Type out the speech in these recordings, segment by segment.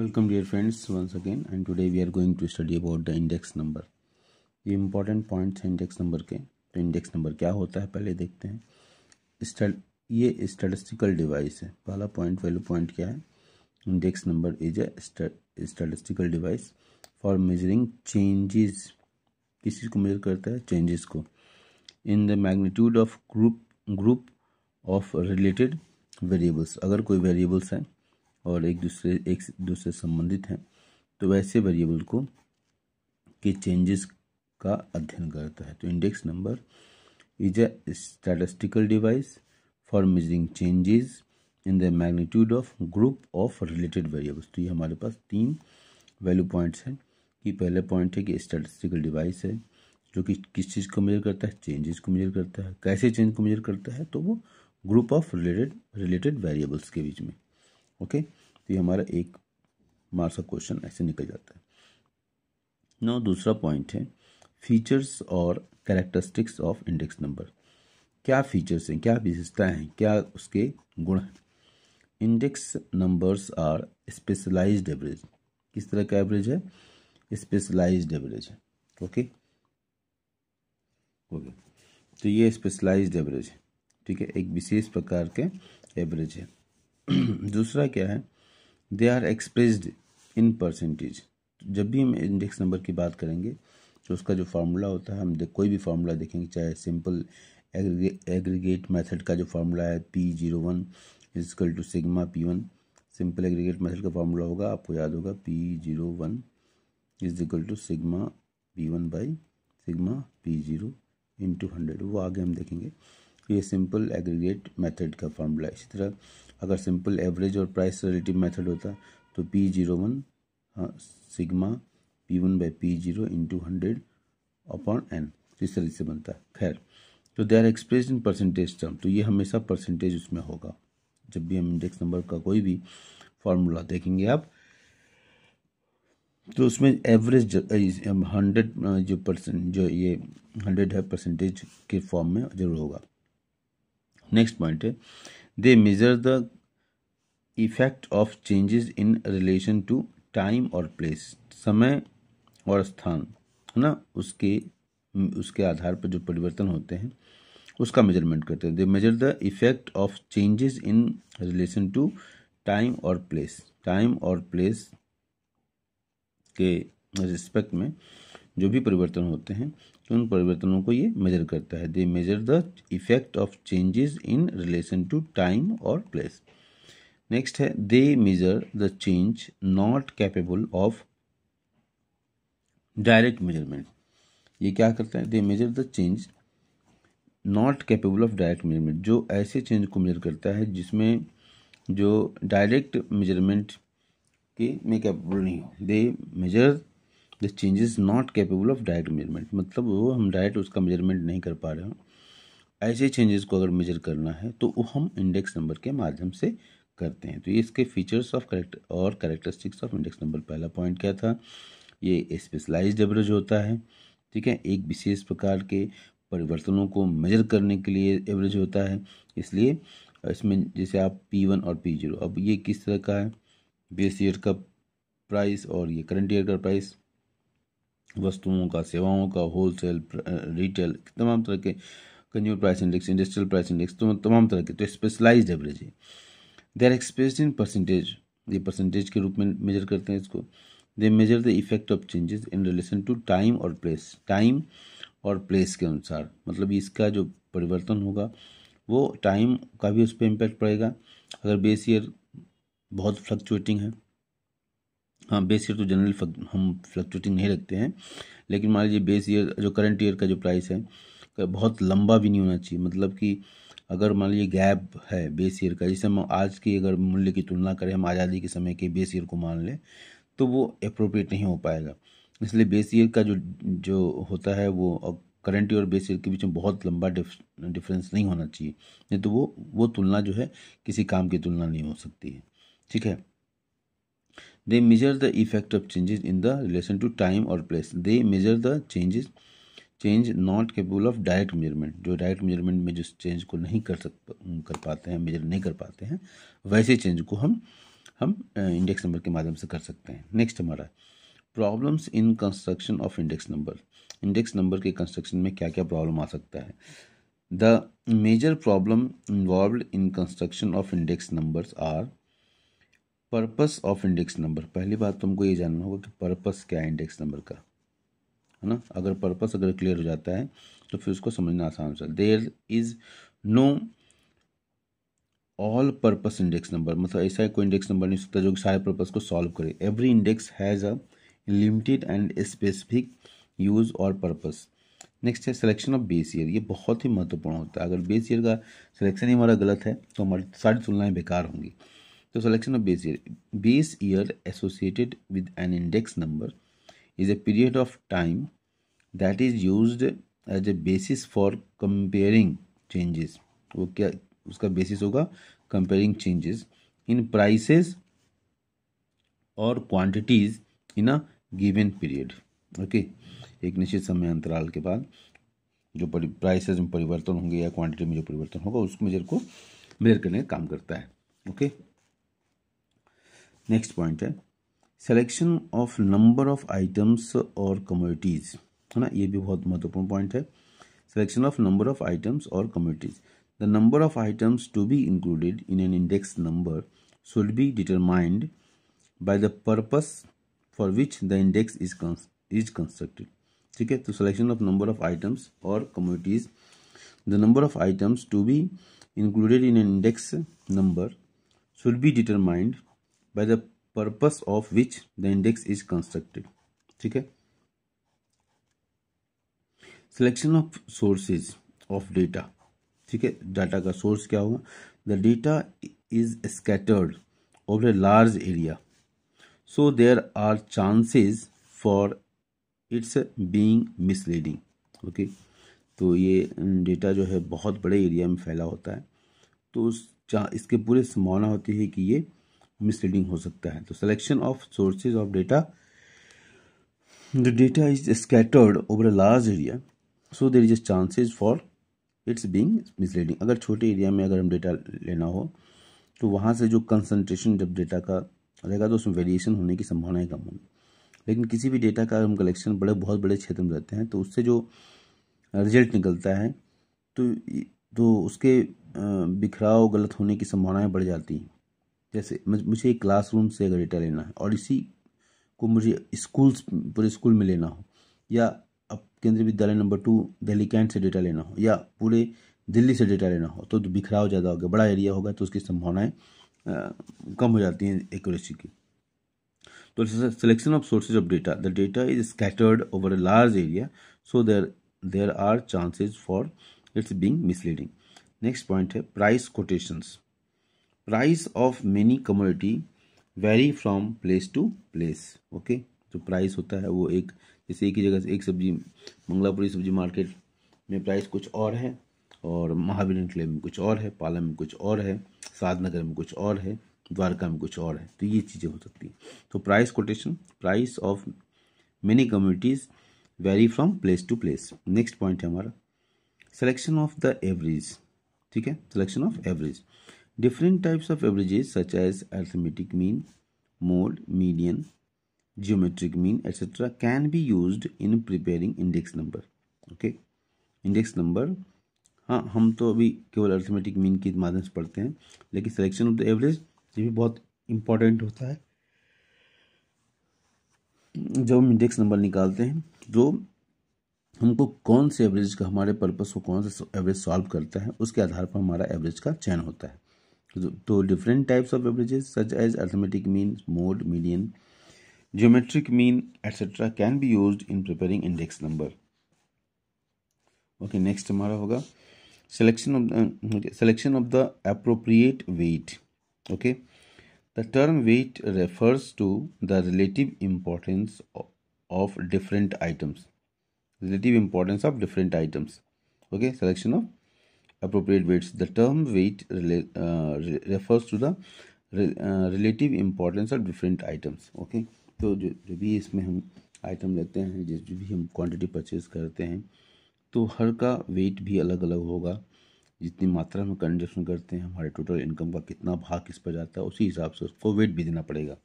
welcome dear friends once again and today we are going to study about the index number ये important points हैं index number के तो index number क्या होता है पहले देखते हैं ये स्टेटिस्टिकल डिवाइस है पहला पॉइंट वैल्यू पॉइंट क्या है index number is a statistical device for measuring changes चीज़ को मेजर करता है चेंजेस को in the magnitude of group group of related variables अगर कोई वेरिएबल्स हैं और एक दूसरे एक दूसरे संबंधित हैं तो वैसे वेरिएबल को के चेंजेस का अध्ययन करता है तो index number is a statistical device for measuring changes in the magnitude of group of related variables तो ये हमारे पास तीन वैल्यू पॉइंट्स हैं कि पहला पॉइंट है कि स्टैटिस्टिकल डिवाइस है जो कि किस चीज़ को मेजर करता है चेंजेस को मेजर करता है कैसे चेंज को मेजर करता है तो वो group of related related variables के बीच में ओके okay? ये हमारा एक मार्क्स का क्वेश्चन ऐसे निकल जाता है नौ दूसरा पॉइंट है फीचर्स और कैरेक्टरिस्टिक्स ऑफ इंडेक्स नंबर क्या फीचर्स हैं क्या विशेषताएं हैं क्या उसके गुण हैं index numbers are specialise average किस तरह का एवरेज है स्पेशलाइज्ड एवरेज है ओके ओके तो ये स्पेशलाइज्ड एवरेज है ठीक है एक विशेष प्रकार के एवरेज है दूसरा क्या है they are expressed in percentage जब भी हम इंडेक्स नंबर की बात करेंगे तो उसका जो फार्मूला होता है हम कोई भी फार्मूला देखेंगे चाहे सिंपल एग्रीगेट मेथड का जो फार्मूला है P zero one equal to sigma P one simple aggregate method का फार्मूला होगा आपको याद होगा P zero one is equal to sigma P one by sigma P zero into hundred वो आगे हम देखेंगे ये सिंपल एग्रीगेट मेथड का फार्मूला है इसी तरह अगर सिंपल एवरेज और प्राइस रिलेटिव मेथड होता तो पी जीरो वन हाँ, sigma P one by P zero into hundred upon N इस तरीके से बनता है खैर तो they are express in percentage term तो ये हमेशा परसेंटेज उसमें होगा जब भी हम इंडेक्स नंबर का कोई भी फार्मूला देखेंगे आप तो उसमें एवरेज हंड्रेड जो परसेंट जो ये हंड्रेड है परसेंटेज के फॉर्म में जरूर होगा नेक्स्ट पॉइंट है They measure the effect of changes in relation to time or place समय और स्थान है ना उसके उसके आधार पर जो परिवर्तन होते हैं उसका मेजरमेंट करते हैं they measure the effect of changes in relation to time और प्लेस टाइम और प्लेस के रिस्पेक्ट में जो भी परिवर्तन होते हैं तो उन परिवर्तनों को ये मेजर करता है they measure the effect of changes in relation to time और प्लेस नेक्स्ट है they measure the change not capable of direct measurement ये क्या करता है they measure the change not capable of direct measurement जो ऐसे चेंज को measure करता है जिसमें जो डायरेक्ट मेजरमेंट के में कैपेबल नहीं हो they measure this change is not capable of direct measurement मतलब वो हम डायरेक्ट उसका मेजरमेंट नहीं कर पा रहे हो ऐसे चेंजेस को अगर मेजर करना है तो वो हम इंडेक्स नंबर के माध्यम से करते हैं तो ये इसके फीचर्स ऑफ करेक्ट और करेक्टरिस्टिक्स ऑफ इंडेक्स नंबर पहला पॉइंट क्या था ये स्पेशलाइज्ड एवरेज होता है ठीक है एक विशेष प्रकार के परिवर्तनों को मेजर करने के लिए एवरेज होता है इसलिए इसमें जैसे आप पी वन और पी जीरो अब ये किस तरह का है बेस ईयर का प्राइस और ये करंट ईयर का प्राइस वस्तुओं का सेवाओं का होलसेल रिटेल तमाम तरह के consumer price index industrial price index तो तमाम तरह के तो स्पेशलाइज एवरेज है they are express in percentage ये परसेंटेज के रूप में मेजर करते हैं इसको they measure the effect of changes in relation to time और प्लेस टाइम और प्लेस के अनुसार मतलब इसका जो परिवर्तन होगा वो टाइम का भी उस पर इम्पैक्ट पड़ेगा अगर बेस ईयर बहुत फ्लक्चुएटिंग है हाँ बेस ईयर तो जनरली हम फ्लक्चुएटिंग नहीं रखते हैं लेकिन मान लीजिए बेस ईयर जो करंट ईयर का जो प्राइस है बहुत लंबा भी नहीं होना चाहिए मतलब कि अगर मान लीजिए गैप है बेस ईयर का जैसे हम आज की अगर मूल्य की तुलना करें हम आज़ादी के समय के बेस ईयर को मान लें तो वो अप्रोप्रिएट नहीं हो पाएगा इसलिए बेस ईयर का जो जो होता है वो करंट और बेस ईयर के बीच में बहुत लंबा डिफरेंस नहीं होना चाहिए नहीं तो वो वो तुलना जो है किसी काम की तुलना नहीं हो सकती है ठीक है They measure the effect of changes in the relation to time or place. They measure the changes change not capable of direct measurement जो डायरेक्ट मेजरमेंट में जिस चेंज को नहीं कर सक कर पाते हैं मेजर नहीं कर पाते हैं वैसे चेंज को हम हम इंडेक्स नंबर के माध्यम से कर सकते हैं नेक्स्ट हमारा problems in construction of index number index number के कंस्ट्रक्शन में क्या क्या प्रॉब्लम आ सकता है the major problem involve in construction of index numbers are purpose of index number पहली बात तुमको तो ये जानना होगा कि पर्पस क्या है इंडेक्स नंबर का है ना अगर पर्पस अगर क्लियर हो जाता है तो फिर उसको समझना आसान हो है there is no all purpose index number मतलब ऐसा कोई इंडेक्स नंबर नहीं सकता जो कि सारे पर्पस को सॉल्व करे every index has a limited and specific use और पर्पस नेक्स्ट है सिलेक्शन ऑफ बेस ईयर ये बहुत ही महत्वपूर्ण होता है अगर बेस ईयर का सिलेक्शन ही हमारा गलत है तो हमारी सारी तुलनाएँ बेकार होंगी तो selection of base year base year associated with an index number is a period of time that is use as a basis for comparing changes वो क्या उसका बेसिस होगा कंपेयरिंग चेंजेस इन प्राइसेस और quantities in a given period okay एक निश्चित समय अंतराल के बाद जो प्राइसेस में परिवर्तन होंगे या क्वांटिटी में जो परिवर्तन होगा उसको मेजर को मेजर करने का काम करता है ओके okay? नेक्स्ट पॉइंट है selection of number of items और कम्युनिटीज है ना ये भी बहुत महत्वपूर्ण पॉइंट है selection of number of items और communities the number of items to be included in an index number should be determined by the purpose for which the index is is constructed ठीक है तो selection of number of items और communities the number of items to be included in an index number should be determined by the purpose of which the index is constructed ठीक है selection of sources of data ठीक है data का source क्या होगा the data is scattered over a large area so there are chances for its being misleading okay तो ये data जो है बहुत बड़े एरिया में फैला होता है तो इसके पूरे संभावना होती है कि ये मिसलीडिंग हो सकता है तो selection of sources of data the data is scattered over a large area so there is a chances for its being misleading अगर छोटे एरिया में अगर हम डेटा लेना हो तो वहाँ से जो कंसनट्रेशन जब डेटा का रहेगा तो उसमें वेरिएशन होने की संभावनाएँ कम होंगी लेकिन किसी भी डेटा का हम कलेक्शन बड़े बहुत बड़े क्षेत्र में रहते हैं तो उससे जो रिजल्ट निकलता है तो तो उसके बिखराव गलत होने की संभावनाएं बढ़ जाती हैं जैसे मुझे एक क्लासरूम से अगर डेटा लेना है और इसी को मुझे स्कूल्स पूरे स्कूल में लेना हो या अब Kendriya Vidyalaya number two Delhi cantt से डेटा लेना हो या पूरे दिल्ली से डेटा लेना हो तो, तो बिखराव ज़्यादा होगा बड़ा एरिया होगा तो उसकी संभावनाएँ कम हो जाती हैं एक की तो selection of sources of data the data is scattered over a large area so there there are chances for its being misleading next point है price quotations price of many commodity vary from place to place okay जो price होता है वो एक जैसे एक ही जगह से एक सब्जी मंगलापुरी सब्जी मार्केट में प्राइस कुछ और है और महावीर क़िले में कुछ और है पाला में कुछ और है साधनगर में कुछ और है द्वारका में कुछ और है तो ये चीज़ें हो सकती हैं तो price quotation price of many communities vary from place to place next point है हमारा सिलेक्शन ऑफ द एवरेज ठीक है selection of average Different types of averages such as arithmetic mean, mode, median, geometric mean, etc. can be used in preparing index number. Okay, index number हाँ हम तो अभी केवल arithmetic mean के माध्यम से पढ़ते हैं लेकिन सिलेक्शन ऑफ द एवरेज ये भी बहुत इम्पॉर्टेंट होता है जब हम इंडेक्स नंबर निकालते हैं जो हमको कौन से एवरेज का हमारे पर्पस को कौन सा एवरेज सॉल्व करता है उसके आधार पर हमारा एवरेज का चयन होता है to, different types of averages such as arithmetic mean, mode, median, geometric mean, etc. can be used in preparing index number. Okay, next हमारा होगा selection of the selection of the appropriate weight. Okay, the term weight refers to the relative importance of, of different items. Relative importance of different items. Okay, selection of appropriate weights. The term weight rela uh, re refers to the re uh, relative importance of different तो जो जो भी इसमें हम item लेते हैं जिस जो भी हम क्वान्टिटी परचेज करते हैं तो हर का वेट भी अलग अलग होगा जितनी मात्रा में कंजप्शन करते हैं हमारे टोटल इनकम का कितना भाग किस पर जाता है उसी हिसाब से उसको वेट भी देना पड़ेगा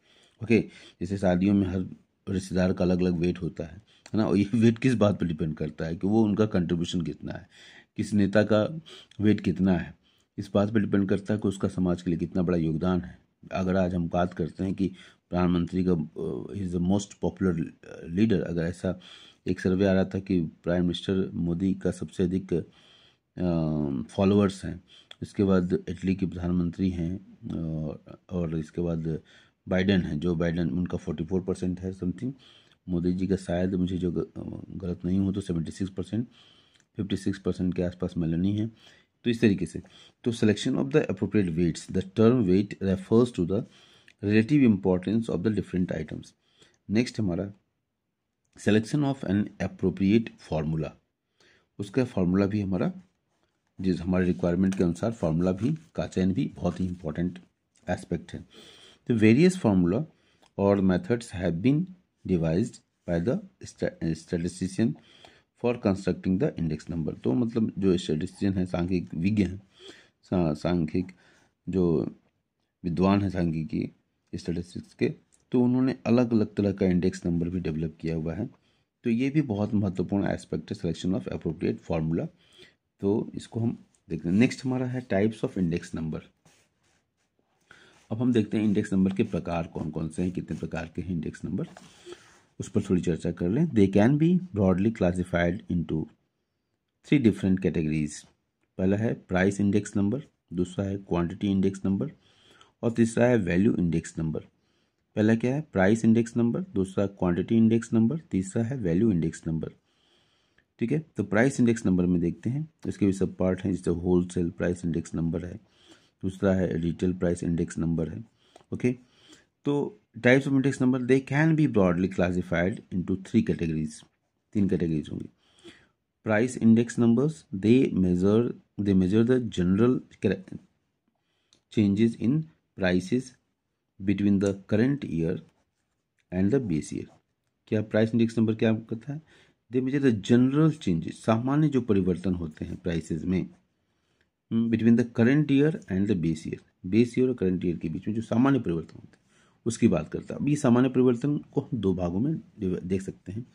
ओके जैसे शादियों में हर रिश्तेदार का अलग अलग वेट होता है है ना और ये वेट किस बात पर डिपेंड करता है कि वो उनका कंट्रीब्यूशन कितना है किस नेता का वेट कितना है इस बात पर डिपेंड करता है कि उसका समाज के लिए कितना बड़ा योगदान है अगर आज हम बात करते हैं कि प्रधानमंत्री का is the most popular leader अगर ऐसा एक सर्वे आ रहा था कि प्राइम मिनिस्टर मोदी का सबसे अधिक फॉलोअर्स हैं इसके बाद इटली के प्रधानमंत्री हैं और इसके बाद बाइडेन हैं जो बाइडेन उनका फोर्टी फोर परसेंट है समथिंग मोदी जी का शायद मुझे जो गलत नहीं हो तो seventy six percent fifty six percent के आसपास मेलानी है तो इस तरीके से तो selection of the appropriate weights the term weight refers to the relative importance of the different items next हमारा selection of an appropriate formula उसका फार्मूला भी हमारा जिस हमारे रिक्वायरमेंट के अनुसार फार्मूला भी का चयन भी बहुत ही इंपॉर्टेंट एस्पेक्ट है तो वेरियस फार्मूला और methods have been devised by the statistician for constructing the index number तो मतलब जो स्टेटिस्टियन है सांख्यिक विज्ञ हैं सांख्यिक जो विद्वान है सांख्यिकी स्टेटिस्टिक्स के तो उन्होंने अलग अलग तरह का इंडेक्स नंबर भी डेवलप किया हुआ है तो ये भी बहुत महत्वपूर्ण एस्पेक्ट है सिलेक्शन ऑफ अप्रोप्रिएट फार्मूला तो इसको हम देखते हैं नेक्स्ट हमारा है टाइप्स ऑफ इंडेक्स नंबर अब हम देखते हैं इंडेक्स नंबर के प्रकार कौन कौन से हैं कितने प्रकार के हैं इंडेक्स नंबर उस पर थोड़ी चर्चा कर लें they can be broadly classified into three different categories पहला है प्राइस इंडेक्स नंबर दूसरा है क्वांटिटी इंडेक्स नंबर और तीसरा है वैल्यू इंडेक्स नंबर पहला क्या है प्राइस इंडेक्स नंबर दूसरा क्वांटिटी इंडेक्स नंबर तीसरा है वैल्यू इंडेक्स नंबर ठीक है तो प्राइस इंडेक्स नंबर में देखते हैं इसके भी सब पार्ट हैं जैसे होलसेल प्राइस इंडेक्स नंबर है दूसरा है रिटेल प्राइस इंडेक्स नंबर है ओके okay? तो types of matrix number they can be broadly classified into three categories तीन कैटेगरीज होंगी price index numbers they measure they measure the general changes in prices between the current year and the base year क्या price index number क्या करता है they measure the general changes सामान्य जो परिवर्तन होते हैं प्राइसेस में between the current year and the base year base year और करंट ईयर के बीच में जो सामान्य परिवर्तन होते हैं उसकी बात करता अब ये सामान्य परिवर्तन को हम दो भागों में देख सकते हैं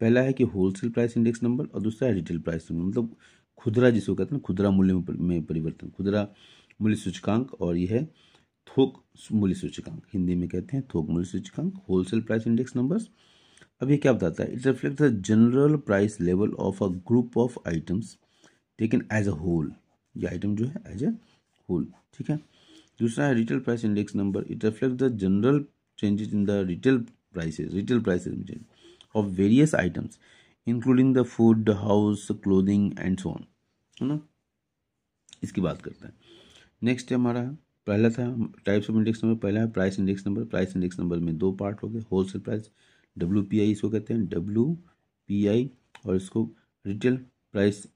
पहला है कि होलसेल प्राइस इंडेक्स नंबर और दूसरा है रिटेल प्राइस नंबर मतलब खुदरा जिसको कहते हैं खुदरा मूल्य में परिवर्तन खुदरा मूल्य सूचकांक और यह है थोक मूल्य सूचकांक हिंदी में कहते हैं थोक मूल्य सूचकांक होलसेल प्राइस इंडेक्स नंबर्स अब ये क्या बताता है it reflect the general price level of a group of items taken as a whole ये आइटम जो है एज अ होल ठीक है दूसरा है retail price index number it reflect the general changes in the retail prices retail prices of various items including the food house clothing and so on है ना इसकी बात करते हैं नेक्स्ट है हमारा पहला था टाइप्स ऑफ इंडेक्स नंबर पहला है price index number price index number में दो पार्ट हो गए wholesale price W P I इसको कहते हैं डब्ल्यू पी आई और इसको retail price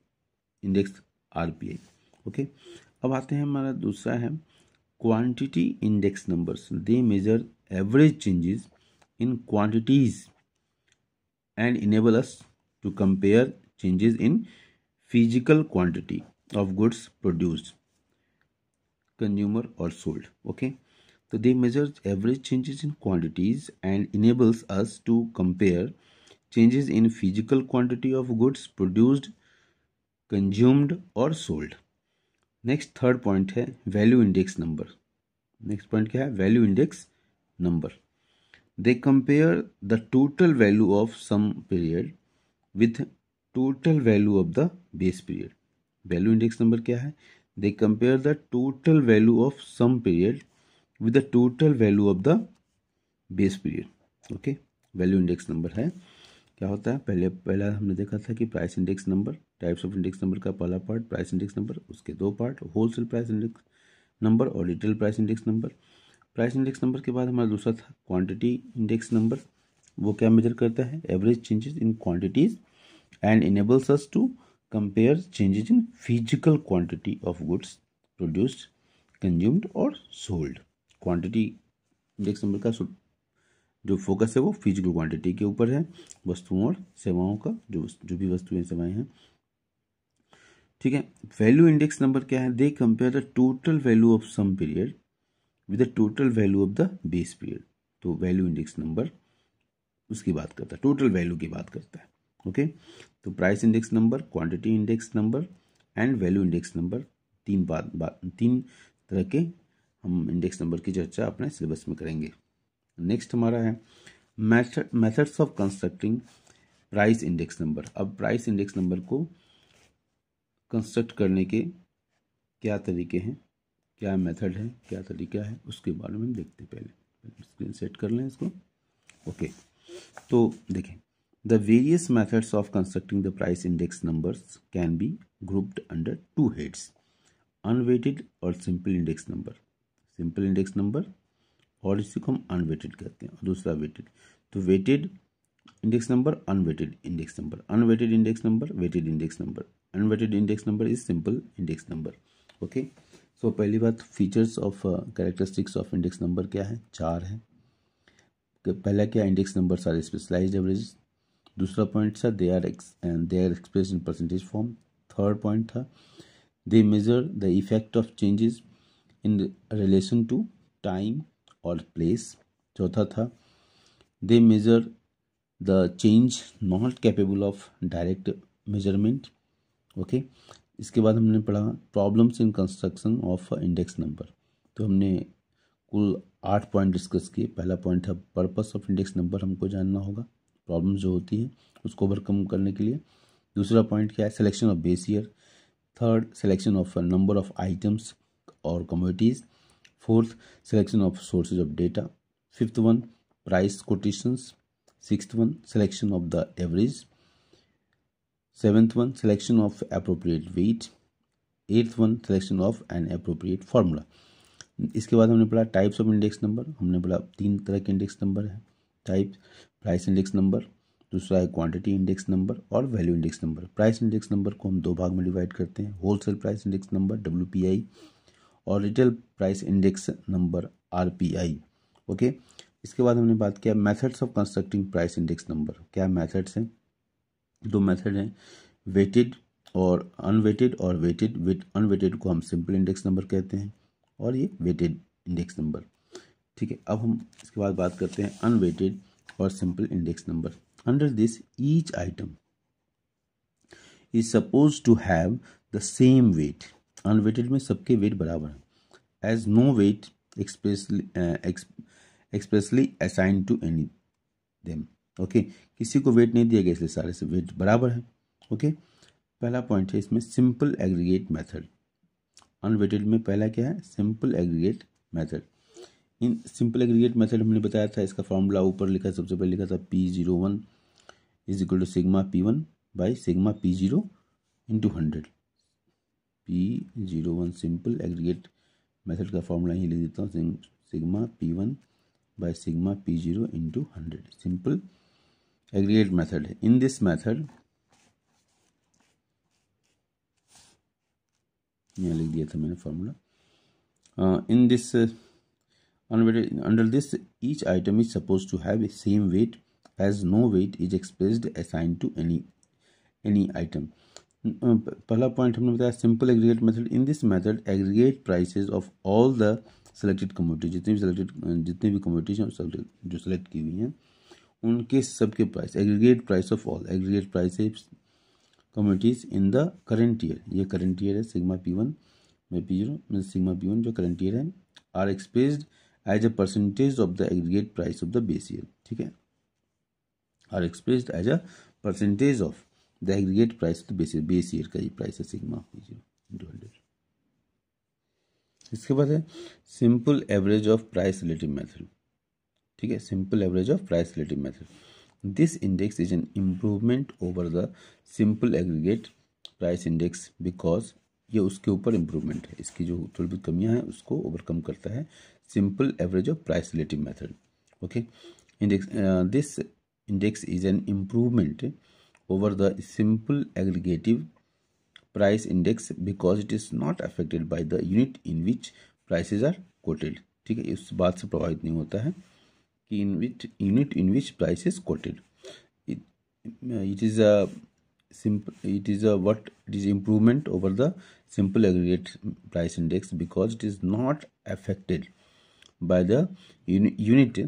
index R P I okay अब आते हैं हमारा दूसरा है quantity index numbers they measure average changes in quantities and enable us to compare changes in physical quantity of goods produced consumer or sold okay so they measure average changes in quantities and enables us to compare changes in physical quantity of goods produced consumed or sold next third point है value index number next point क्या है value index number they compare the total value of some period with total value of the base period value index number क्या है they compare the total value of some period with the total value of the base period okay value index number है क्या होता है पहले पहला हमने देखा था कि price index number types of index number का पहला पार्ट प्राइस इंडेक्स नंबर उसके दो part wholesale price index number और retail price index number price index number के बाद हमारा दूसरा था क्वांटिटी इंडेक्स नंबर वो क्या मेजर करता है average changes in quantities and enables us to compare changes in physical quantity of goods produced consumed और सोल्ड क्वांटिटी इंडेक्स नंबर का जो फोकस है वो फिजिकल क्वांटिटी के ऊपर है वस्तुओं और सेवाओं का जो जो भी वस्तुएं सेवाएं हैं ठीक है वैल्यू इंडेक्स नंबर क्या है they compare the total value of some period with the total value of the base period तो वैल्यू इंडेक्स नंबर उसकी बात करता है टोटल वैल्यू की बात करता है ओके तो price index number quantity index number and value index number तीन बात बात तीन तरह के हम इंडेक्स नंबर की चर्चा अपने सिलेबस में करेंगे नेक्स्ट हमारा है method methods of constructing price index number अब प्राइस इंडेक्स नंबर को कंस्ट्रक्ट करने के क्या तरीके हैं क्या मेथड है क्या तरीका है उसके बारे में देखते हैं पहले स्क्रीन सेट कर लें इसको ओके तो देखें the various methods of constructing the price index numbers can be grouped under two heads unweighted और simple index number simple index number और इसी को हम अनवेटेड कहते हैं और दूसरा वेटेड तो weighted index number unweighted index number unweighted index number weighted index number unweighted index number is simple index number okay so पहली बात features of characteristics of index number क्या है चार है पहला क्या index number are specialise average दूसरा point था they are they are express in percentage form third point था they measure the effect of changes in relation to time और प्लेस चौथा था they measure the change not capable of direct measurement okay इसके बाद हमने पढ़ा problems in construction of index number तो हमने कुल आठ पॉइंट डिस्कस किए पहला पॉइंट था पर्पस ऑफ इंडेक्स नंबर हमको जानना होगा प्रॉब्लम जो होती है उसको ओवरकम करने के लिए दूसरा पॉइंट क्या है selection of base year third selection of number of items और commodities fourth selection of sources of data fifth one price quotations six one selection of the average Seventh one, selection of appropriate weight. Eighth one selection of an appropriate formula इसके बाद हमने पढ़ा types of index number हमने पढ़ा तीन तरह के index number है टाइप प्राइस इंडेक्स नंबर दूसरा है क्वांटिटी इंडेक्स नंबर और value index number price index number को हम दो भाग में डिवाइड करते हैं wholesale price index number W और retail price index number R okay इसके बाद हमने बात किया methods of constructing price index number क्या मैथड्स हैं दो मेथड हैं वेटेड और अनवेटेड और वेटेड वेट अनवेटेड को हम सिंपल इंडेक्स नंबर कहते हैं और ये वेटेड इंडेक्स नंबर ठीक है अब हम इसके बाद बात करते हैं अनवेटेड और simple index number under this each item is suppose to have the same weight unweighted में सबके वेट बराबर है as no weight expressly expressly assign to any them okay किसी को वेट नहीं दिया गया इसलिए सारे से वेट बराबर है ओके पहला पॉइंट है इसमें सिंपल एग्रीगेट मेथड अनवेटेड में पहला क्या है simple aggregate method in simple aggregate method हमने बताया था इसका फॉर्मूला ऊपर लिखा सबसे पहले लिखा था P zero one is equal to sigma P one by sigma P zero into hundred P zero one simple aggregate method का फॉर्मूला ही लिख देता हूँ sigma P one by sigma P zero into hundred simple aggregate method in this method यहाँ लिख दिया था मैंने formula in this under this each item is suppose to have same weight as no weight is expressed assign to any any item पहला point हमने बताया simple aggregate method in this method aggregate prices of all the selected commodity जितनी भी selected uh, जितनी भी कम्योडिटीज हैं जो select की हुई हैं उनके सबके price aggregate price of all aggregate price communities in the current year ये करेंट ईयर है सिग्मा पी वन में P zero mean sigma P one जो करेंट ईयर है are express as a percentage of the aggregate price of the base year ठीक है are express as a percentage of the aggregate price of the base year base year का ये price है sigma P zero into hundred इसके बाद है simple average of price relative method ठीक है simple average of price relative method this index is an improvement over the simple aggregate price index because ये उसके ऊपर इम्प्रूवमेंट है इसकी जो थोड़ी बहुत कमियाँ हैं उसको ओवरकम करता है simple average of price relative method okay index this index is an improvement over the simple aggregative price index because it is not affected by the unit in which prices are quoted ठीक है इस बात से प्रभावित नहीं होता है in which unit in which price is quoted it, uh, it is a simple it is a what it is improvement over the simple aggregate price index because it is not affected by the unit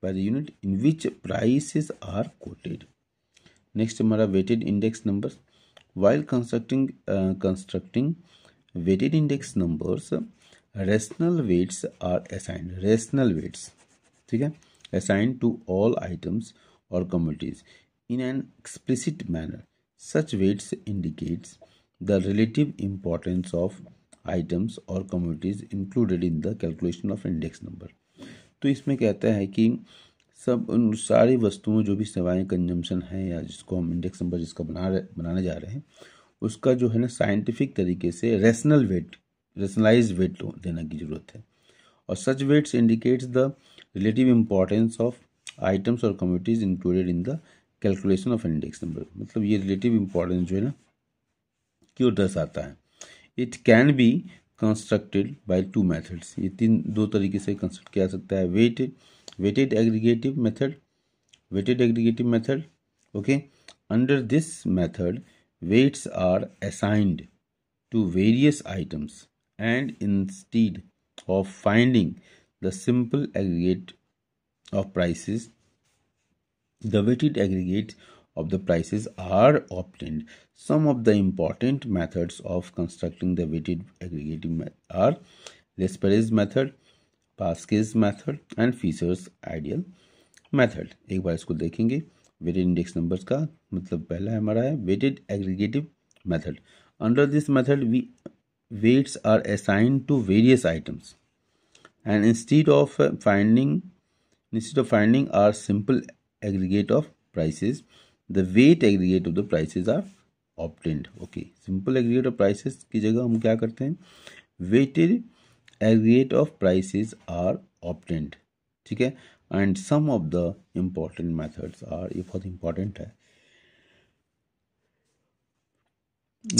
by the unit in which prices are quoted next our weighted index numbers while constructing uh, constructing weighted index numbers rational weights are assigned rational weights okay. assigned to all items or commodities in an explicit manner. Such weights indicates the relative importance of items or commodities included in the calculation of index number. तो इसमें कहता है कि सब उन सारी वस्तुओं जो भी सेवाएं कंजम्पशन हैं या जिसको हम इंडेक्स नंबर जिसका बना रहे बनाने जा रहे हैं उसका जो है ना साइंटिफिक तरीके से रेशनल वेट रेशनलाइज वेट देने की ज़रूरत है और such weights indicates the relative importance of items और communities included in the calculation of index number मतलब ये रिलेटिव इम्पोर्टेंस जो है ना क्यों दर्शाता है it can be constructed by two methods ये तीन दो तरीके से कंस्ट्रक्ट किया जा सकता है weighted weighted aggregative method weighted aggregative method okay under this method weights are assigned to various items and instead of finding the simple aggregate of prices the weighted aggregate of the prices are obtained some of the important methods of constructing the weighted aggregate are Lesperes method Pasquet's method and Fisher's ideal method ek baar isko dekhenge weighted index numbers ka matlab pehla hamara hai weighted aggregative method under this method we weights are assigned to various items and instead of finding instead of finding our simple aggregate of prices the weight aggregate of the prices are obtained okay simple aggregate of prices ki jagah hum kya karte hain weighted aggregate of prices are obtained theek hai and some of the important methods are ये बहुत important hai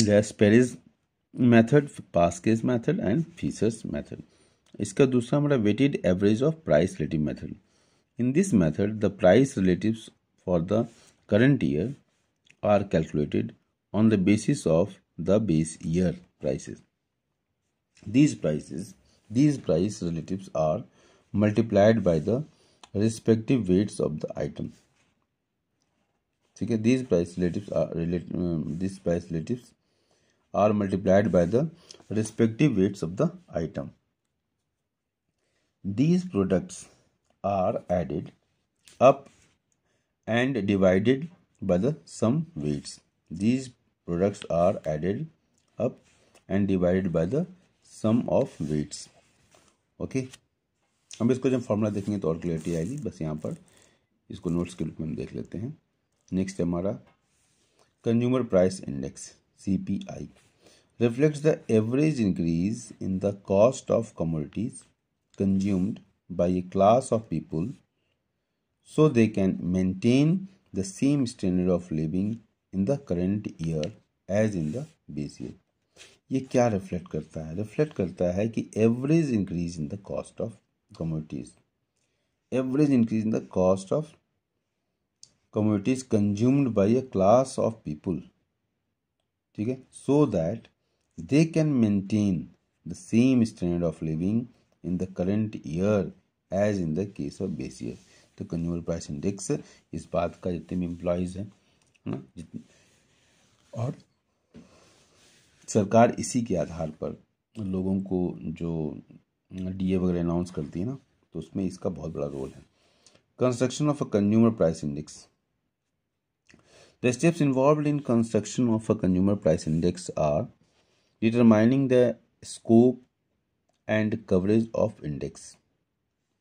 Laspeyres method Paasche's method and Fisher's method इसका दूसरा हमारा weighted average of price relative method in this method the price relative for the current year are calculated on the basis of the base year prices these prices these price relative are multiplied by the respective weights of the item ठीक है these price relative these price relative are multiplied by the respective weights of the item These products are added up and divided by the sum weights. These products are added up and divided by the sum of weights. Okay okay? हम इसको जब formula देखेंगे तो और clarity आएगी बस यहाँ पर इसको नोट्स के रूप में हम देख लेते हैं नेक्स्ट हमारा consumer price index C P I reflects the average increase in the cost of commodities consumed by a class of people so they can maintain the same standard of living in the current year as in the base year. ये क्या reflect करता है reflect करता है कि average increase in the cost of commodities average increase in the cost of commodities consumed by a class of people ठीक है so that they can maintain the same standard of living in the current year as in the case of base year तो consumer price index इस बात का जितने भी employees हैं ना जितने और सरकार इसी के आधार पर लोगों को जो डी ए वगैरह अनाउंस करती है ना तो उसमें इसका बहुत बड़ा रोल है construction of a consumer price index the steps involve in construction of a consumer price index are determining the scope and coverage of index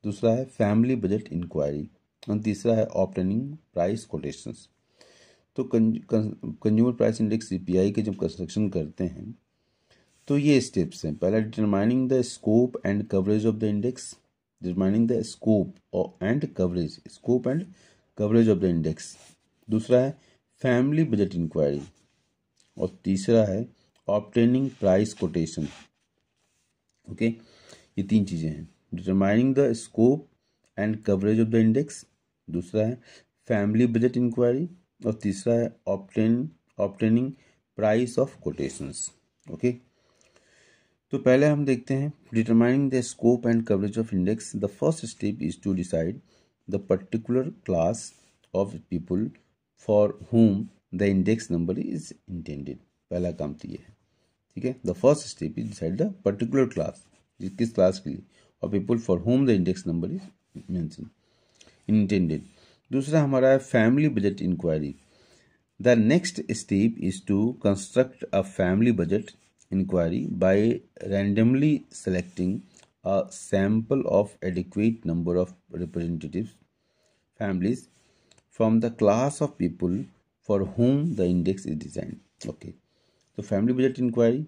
दूसरा है फैमिली बजट इंक्वायरी और तीसरा है ऑप्टनिंग प्राइस कोटेशन तो consumer price index CPI के जब construction करते हैं तो ये स्टेप्स हैं पहला determining the scope and coverage of the index determining the scope and coverage scope and coverage of the index दूसरा है फैमिली बजट इंक्वायरी और तीसरा है ऑप्टेनिंग प्राइस कोटेशन ओके ये तीन चीज़ें हैं determining the scope and coverage of the index दूसरा है फैमिली बजट इंक्वायरी और तीसरा है obtain obtaining price of quotations okay तो पहले हम देखते हैं determining the scope and coverage of index the first step is to decide the particular class of people for whom the index number is intended पहला काम तो ये है okay the first step is decide the particular class this class or people for whom the index number is mentioned intended dusra hamara family budget inquiry the next step is to construct a family budget inquiry by randomly selecting a sample of adequate number of representatives families from the class of people for whom the index is designed okay तो family budget inquiry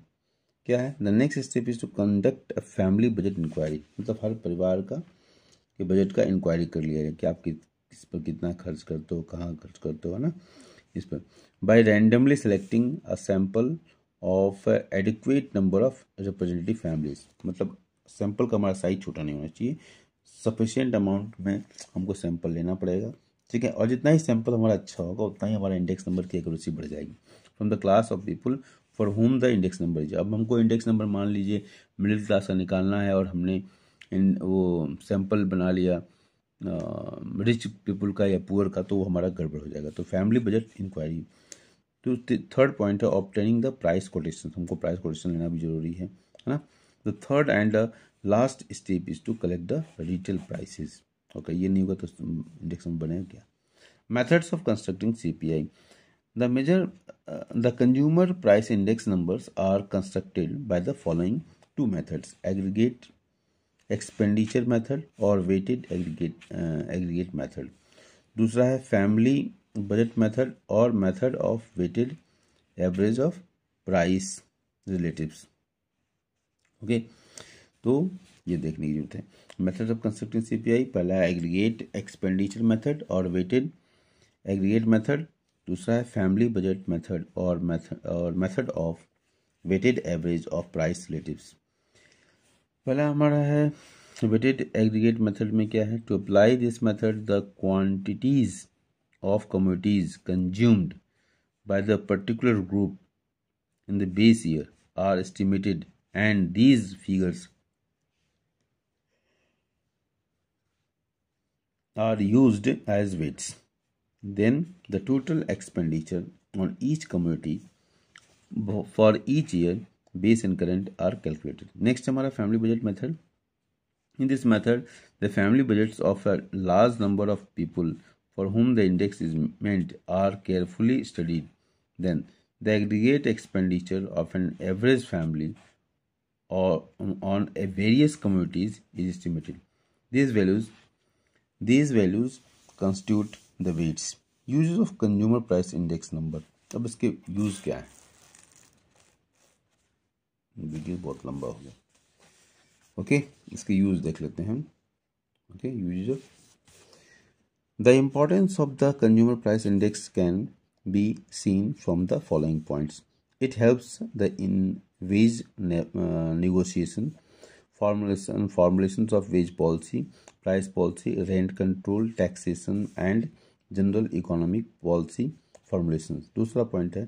क्या है the next step is to conduct a family budget inquiry मतलब हर परिवार का के budget का inquiry कर लिया जाए कि आप कि, किस पर कितना खर्च करते हो कहाँ खर्च करते हो ना इस पर by randomly selecting a sample of adequate number of representative families मतलब सैंपल का हमारा साइज छोटा नहीं होना चाहिए सफिशियंट अमाउंट में हमको सैंपल लेना पड़ेगा ठीक है और जितना ही सैंपल हमारा अच्छा होगा उतना ही हमारा इंडेक्स नंबर की एक बढ़ जाएगी from the class of people for whom the index number is अब हमको इंडेक्स नंबर मान लीजिए मिडिल क्लास का निकालना है और हमने इन वो सैम्पल बना लिया रिच पीपल का या पुअर का तो वो हमारा गड़बड़ हो जाएगा तो फैमिली बजट इंक्वायरी तो थर्ड पॉइंट है ऑप्टेनिंग द प्राइस कोटेशन हमको प्राइस कोटेशन लेना भी जरूरी है है ना the third and the last step is to collect the retail prices okay ये नहीं होगा तो इंडेक्स में बनेगा क्या methods of constructing C P I The measure, uh, the consumer price index numbers are constructed by the following two methods: aggregate expenditure method और weighted aggregate uh, aggregate method. दूसरा है family budget method और method of weighted average of price relatives. Okay okay? तो ये देखने की जरूरत है मेथड ऑफ कंस्ट्रक्टिंग सीपीआई पहला एग्रीगेट एक्सपेंडिचर मेथड और वेटेड एग्रीगेट मेथड दूसरा है फैमिली बजट मेथड और मेथड और method of weighted average of price relative पहला हमारा है वेटेड एग्रीगेट मेथड में क्या है to apply this method the quantities of commodities consumed by the particular group in the base year are estimated and these figures are used as weights Then the total expenditure on each community for each year base and current are calculated. Next हमारा family budget method. In this method, the family budgets of a large number of people for whom the index is meant are carefully studied. Then the aggregate expenditure of an average family or on various communities is estimated. These values, these values constitute the weights use of consumer price index number अब इसके use क्या है video बहुत लंबा हो गया okay okay, इसके use देख लेते हैं हम okay use of the importance of the consumer price index can be seen from the following points it helps the in wage negotiation formulation formulation of wage policy price policy rent control taxation and general economic policy formulations. दूसरा point है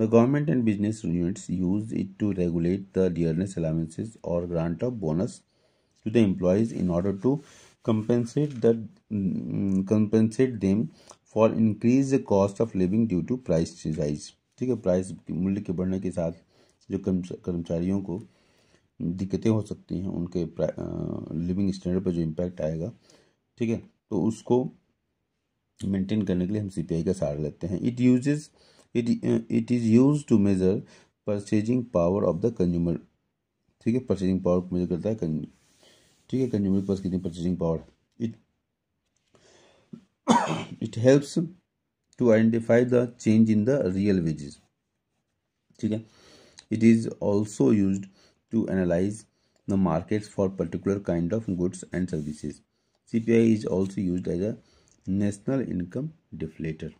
the government and business units use it to regulate the dearness allowances और grant of bonus to the employees in order to compensate the compensate them for increase the cost of living due to price rise ठीक है price मूल्य के बढ़ने के साथ जो कर्मचारियों को दिक्कतें हो सकती हैं उनके लिविंग स्टैंडर्ड पर जो इम्पैक्ट आएगा ठीक है तो उसको मेंटेन करने के लिए हम सीपीआई का सहारा लेते हैं it use it it is use to measure purchasing power of the consumer ठीक है परचेजिंग पावर मेजर करता है ठीक है कंज्यूमर के पास कितनी purchasing power it it helps to identify the change in the real wages ठीक है it is also use to analyse the markets for particular kind of goods and services C P I is also use as a national income deflator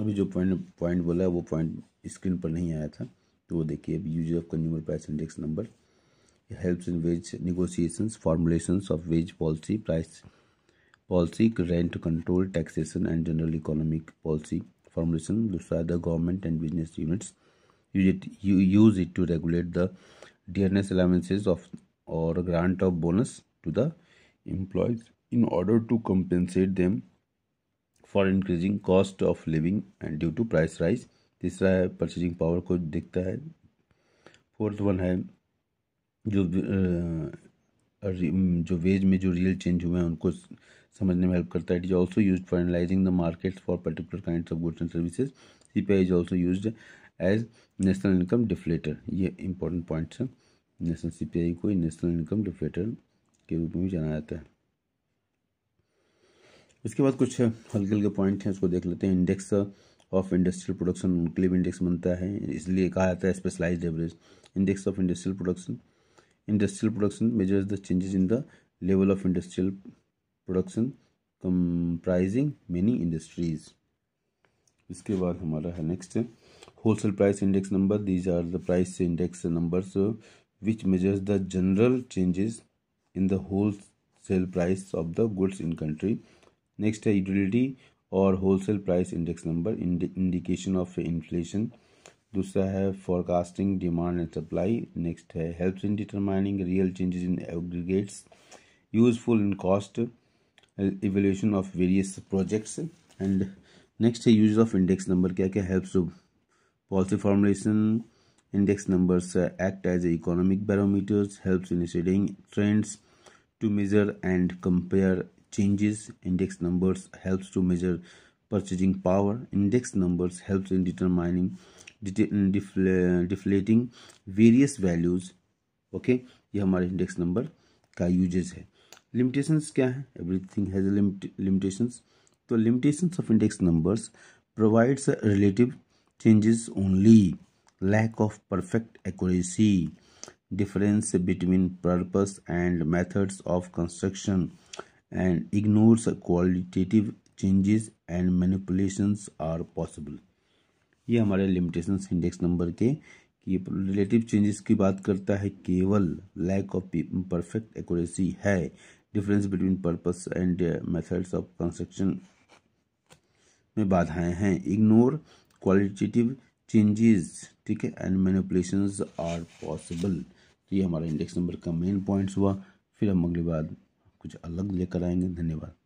अभी जो point point बोला है वो point screen पर नहीं आया था तो वो देखिए अब use of consumer price index number helps in wage negotiations formulations of wage policy price policy rent control taxation and general economic policy formulation दूसरा the government and business units use it use it to regulate the dearness allowances of और grant of bonus to the employees in order to compensate them for increasing cost of living and due to price rise तीसरा है purchasing power को देखता है fourth one है जो जो veg में जो रियल चेंज हुए हैं उनको समझने में हेल्प करता है it is also use for analysing the market for particular kind of goods and services C P I is also use as national income deflator ये इंपॉर्टेंट पॉइंट्स हैं नेशनल सी पी आई को national income deflator के रूप में भी जाना जाता है इसके बाद कुछ हल्के हल्के पॉइंट हैं उसको देख लेते हैं index of industrial production nuclear index बनता है इसलिए कहा जाता है specialise average index of industrial production industrial production measures the changes in the level of industrial production comprising many industries इसके बाद हमारा है next wholesale price index number these are the price index numbers which measures the general changes in the wholesale price of the goods in country. Next, a utility or wholesale price index number in the indication of inflation. Dusra hai forecasting demand and supply. Next hai helps in determining real changes in aggregates. Useful in cost uh, evaluation of various projects. And next hai use of index number kya kya helps to policy formulation. Index numbers uh, act as economic barometers. Helps in studying trends. To measure and compare changes, index numbers helps to measure purchasing power. Index numbers helps in determining deflating various values okay ये हमारे index number का usages है limitations क्या है everything has limitations तो limitations of index numbers provides relative changes only lack of perfect accuracy difference between purpose and methods of construction and ignores qualitative changes and manipulations are possible ये हमारे limitation index number के कि relative changes की बात करता है केवल lack of perfect accuracy है difference between purpose and methods of construction में बाधाएं हैं इग्नोर क्वालिटेटिव चेंजेस ठीक है एंड मैनिपुलेशंस आर पॉसिबल तो ये हमारा इंडेक्स नंबर का मेन पॉइंट्स हुआ फिर हम अगली बार कुछ अलग लेकर आएंगे धन्यवाद